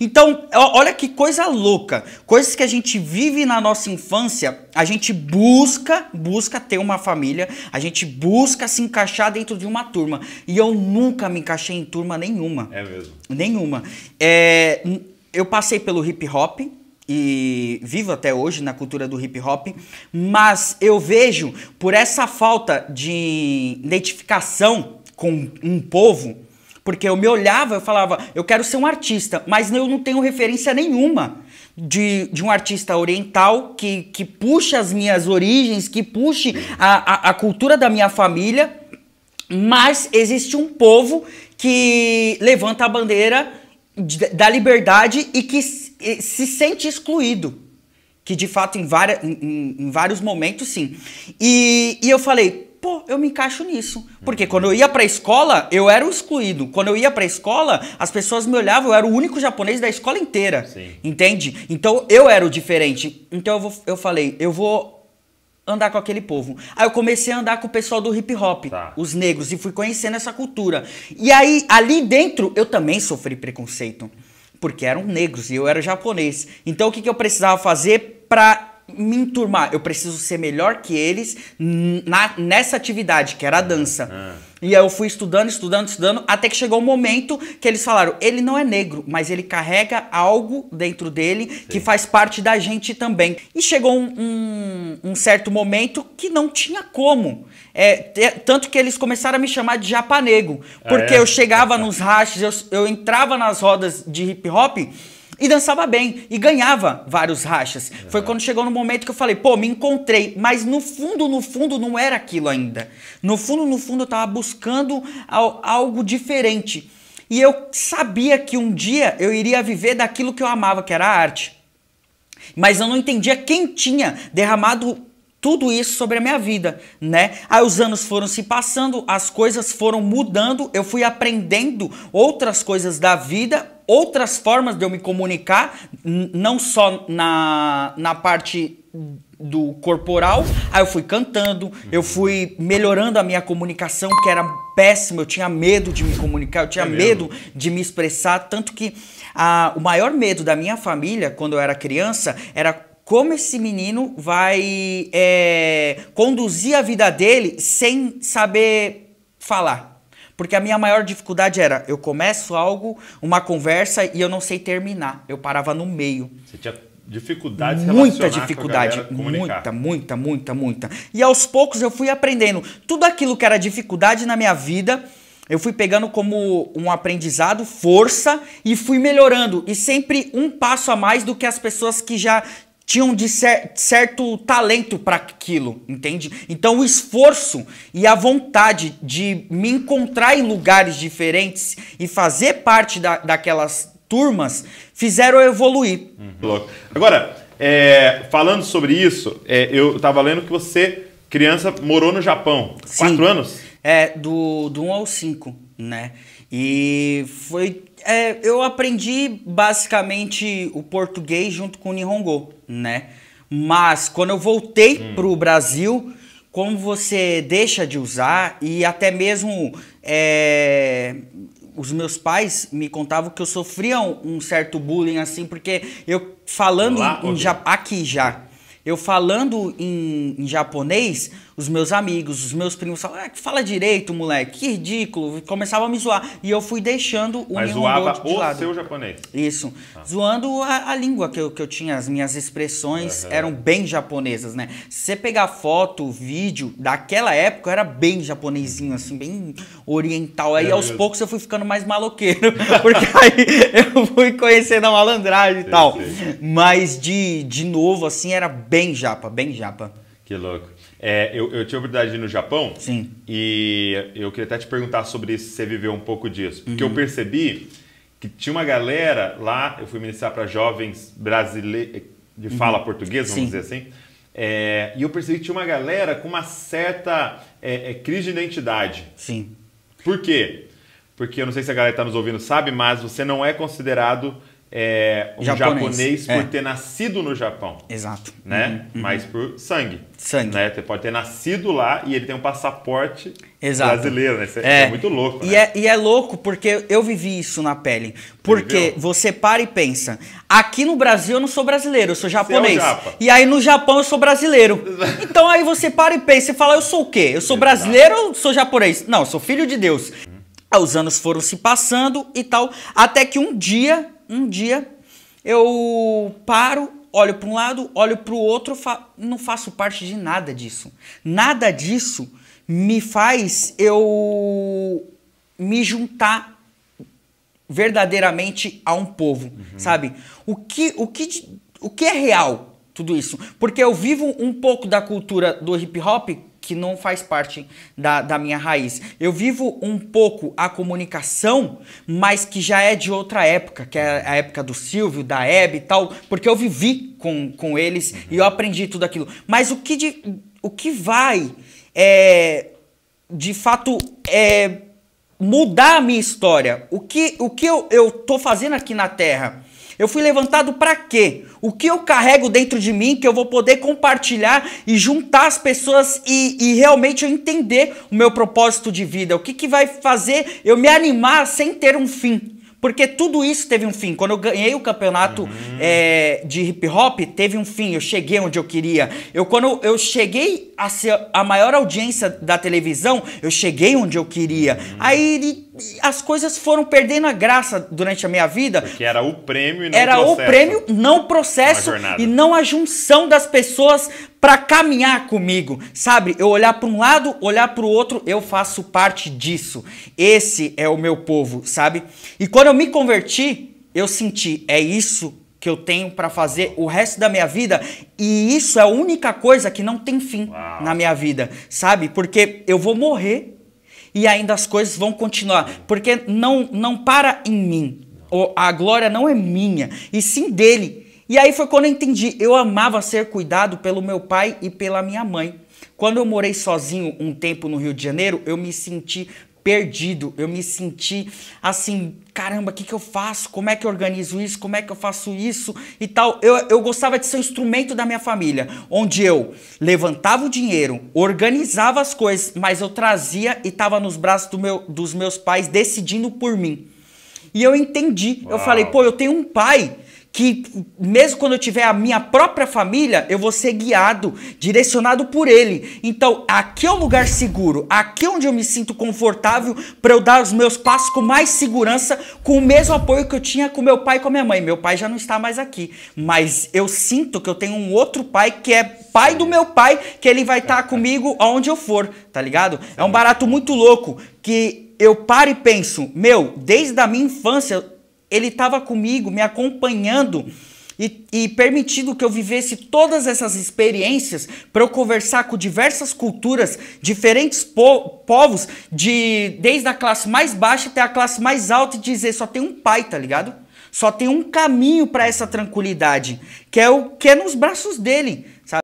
Então, olha que coisa louca. Coisas que a gente vive na nossa infância, a gente busca, busca ter uma família, a gente busca se encaixar dentro de uma turma. E eu nunca me encaixei em turma nenhuma. É mesmo? Nenhuma. É, eu passei pelo hip hop, e vivo até hoje na cultura do hip hop, mas eu vejo por essa falta de identificação com um povo porque eu me olhava, eu falava, eu quero ser um artista, mas eu não tenho referência nenhuma de, de um artista oriental que, que puxe as minhas origens, que puxe a, a, a cultura da minha família. Mas existe um povo que levanta a bandeira da liberdade e que se sente excluído. Que de fato, em, várias, em, em vários momentos, sim. E, e eu falei, pô, eu me encaixo nisso. Porque quando eu ia pra escola, eu era o excluído. Quando eu ia pra escola, as pessoas me olhavam, eu era o único japonês da escola inteira. Sim. Entende? Então eu era o diferente. Então eu, vou, eu falei, eu vou andar com aquele povo. Aí eu comecei a andar com o pessoal do hip hop, tá. os negros, e fui conhecendo essa cultura. E aí, ali dentro, eu também sofri preconceito. Porque eram negros e eu era japonês. Então o que, que eu precisava fazer para me enturmar. Eu preciso ser melhor que eles na, nessa atividade, que era a dança. Ah. E aí eu fui estudando, estudando, estudando, até que chegou o um momento que eles falaram: ele não é negro, mas ele carrega algo dentro dele Sim. que faz parte da gente também. E chegou um, um, um certo momento que não tinha como. É, tanto que eles começaram a me chamar de japanego. Ah, porque ah, é? eu chegava nos rachas, eu, eu entrava nas rodas de hip hop e dançava bem, e ganhava vários rachas. Uhum. Foi é. quando chegou no momento que eu falei, pô, me encontrei. Mas no fundo, no fundo, não era aquilo ainda. No fundo, no fundo, eu tava buscando algo diferente. E eu sabia que um dia eu iria viver daquilo que eu amava, que era a arte. Mas eu não entendia quem tinha derramado tudo isso sobre a minha vida, né? Aí os anos foram se passando, as coisas foram mudando, eu fui aprendendo outras coisas da vida outras formas de eu me comunicar, não só na, na parte do corporal. Aí eu fui cantando, eu fui melhorando a minha comunicação, que era péssima, eu tinha medo de me comunicar, eu tinha é medo de me expressar, tanto que o maior medo da minha família, quando eu era criança, era como esse menino vai é, conduzir a vida dele sem saber falar. Porque a minha maior dificuldade era, eu começo algo, uma conversa e eu não sei terminar. Eu parava no meio. Você tinha dificuldade muita dificuldade galera, muita muita muita muita e aos poucos eu fui aprendendo tudo aquilo que era dificuldade na minha vida eu fui pegando como um aprendizado, força e fui melhorando. E sempre um passo a mais do que as pessoas que já tinham de cer certo talento para aquilo, entende? Então o esforço e a vontade de me encontrar em lugares diferentes e fazer parte da, daquelas turmas fizeram eu evoluir. Uhum. Agora, é, falando sobre isso, é, eu estava lendo que você, criança, morou no Japão. Sim. Quatro anos? É, do, do 1 um ao 5, né? E foi. É, eu aprendi basicamente o português junto com o Nihongo, né? Mas quando eu voltei hum. pro Brasil, como você deixa de usar e até mesmo é, os meus pais me contavam que eu sofria um, um certo bullying assim, porque eu falando Lá, em, em, aqui já, eu falando em, em japonês os meus amigos, os meus primos falavam, ah, fala direito, moleque, que ridículo. Começava a me zoar. E eu fui deixando o Mas zoava de o lado. seu japonês. Isso. Ah. Zoando a, a, língua que eu, que eu tinha, as minhas expressões uhum. eram bem japonesas, né? Se você pegar foto, vídeo, daquela época eu era bem japonesinho, assim, bem oriental. Aí aos poucos eu fui ficando mais maloqueiro, porque aí eu fui conhecendo a malandragem e tal. Mas de, de novo, assim, era bem japa, bem japa. Que louco. É, eu, eu tive a oportunidade de ir no Japão. Sim. E eu queria até te perguntar sobre isso, se você viveu um pouco disso. Porque uhum. eu percebi que tinha uma galera lá, eu fui ministrar para jovens brasileiros de uhum. fala uhum. portuguesa, vamos Sim. dizer assim. É, e eu percebi que tinha uma galera com uma certa é, é crise de identidade. Sim. Por quê? Porque eu não sei se a galera que está nos ouvindo sabe, mas você não é considerado é, um japonês, japonês por é. ter nascido no Japão. Exato. Né? Uhum, uhum. Mas por sangue. Sangue. Né? Você pode ter nascido lá e ele tem um passaporte Exato. brasileiro. Né? Isso é. é, é muito louco. E, né? é, e é louco porque eu vivi isso na pele. Porque você para e pensa: aqui no Brasil eu não sou brasileiro, eu sou é japonês. Um e aí no Japão eu sou brasileiro. então aí você para e pensa e fala: eu sou o quê? Eu sou Exato. brasileiro ou sou japonês? Não, eu sou filho de Deus. Uhum. Ah, os anos foram se passando e tal, até que um dia um dia eu paro, olho para um lado, olho para o outro, fa não faço parte de nada disso. Nada disso me faz eu me juntar verdadeiramente a um povo, uhum. sabe? O que, o, que, o que é real tudo isso? Porque eu vivo um pouco da cultura do hip hop que não faz parte da, da minha raiz. Eu vivo um pouco a comunicação, mas que já é de outra época, que é a época do Silvio, da Hebe e tal, porque eu vivi com, com eles uhum. e eu aprendi tudo aquilo. Mas o que, de, o que vai, é, de fato, é mudar a minha história. O que, o que eu, eu tô fazendo aqui na Terra? Eu fui levantado para quê? O que eu carrego dentro de mim que eu vou poder compartilhar e juntar as pessoas e, e realmente eu entender o meu propósito de vida? O que, que vai fazer eu me animar sem ter um fim? Porque tudo isso teve um fim. Quando eu ganhei o campeonato uhum. é, de hip hop, teve um fim. Eu cheguei onde eu queria. Eu, quando eu cheguei a ser a maior audiência da televisão, eu cheguei onde eu queria. Uhum. Aí as coisas foram perdendo a graça durante a minha vida. Porque era o prêmio e não era o Era o prêmio, não o processo e não a junção das pessoas para caminhar comigo, sabe? Eu olhar para um lado, olhar para o outro, eu faço parte disso. Esse é o meu povo, sabe? E quando eu me converti, eu senti, é isso que eu tenho para fazer o resto da minha vida e isso é a única coisa que não tem fim Uau. na minha vida, sabe? Porque eu vou morrer e ainda as coisas vão continuar, porque não, não para em mim. A glória não é minha, e sim dele. E aí foi quando eu entendi. Eu amava ser cuidado pelo meu pai e pela minha mãe. Quando eu morei sozinho um tempo no Rio de Janeiro, eu me senti perdido. Eu me senti assim, caramba, o que, que eu faço? Como é que eu organizo isso? Como é que eu faço isso? E tal. Eu, eu gostava de ser um instrumento da minha família, onde eu levantava o dinheiro, organizava as coisas, mas eu trazia e estava nos braços do meu, dos meus pais decidindo por mim. E eu entendi. Uau. Eu falei, pô, eu tenho um pai que mesmo quando eu tiver a minha própria família, eu vou ser guiado, direcionado por ele. Então, aqui é um lugar seguro, aqui é onde eu me sinto confortável para eu dar os meus passos com mais segurança, com o mesmo apoio que eu tinha com meu pai e com a minha mãe. Meu pai já não está mais aqui, mas eu sinto que eu tenho um outro pai que é pai do meu pai, que ele vai estar tá comigo aonde eu for, tá ligado? É um barato muito louco que eu paro e penso, meu, desde a minha infância ele estava comigo, me acompanhando e, e permitindo que eu vivesse todas essas experiências para eu conversar com diversas culturas, diferentes po povos, de desde a classe mais baixa até a classe mais alta e dizer só tem um pai, tá ligado? Só tem um caminho para essa tranquilidade, que é o que é nos braços dele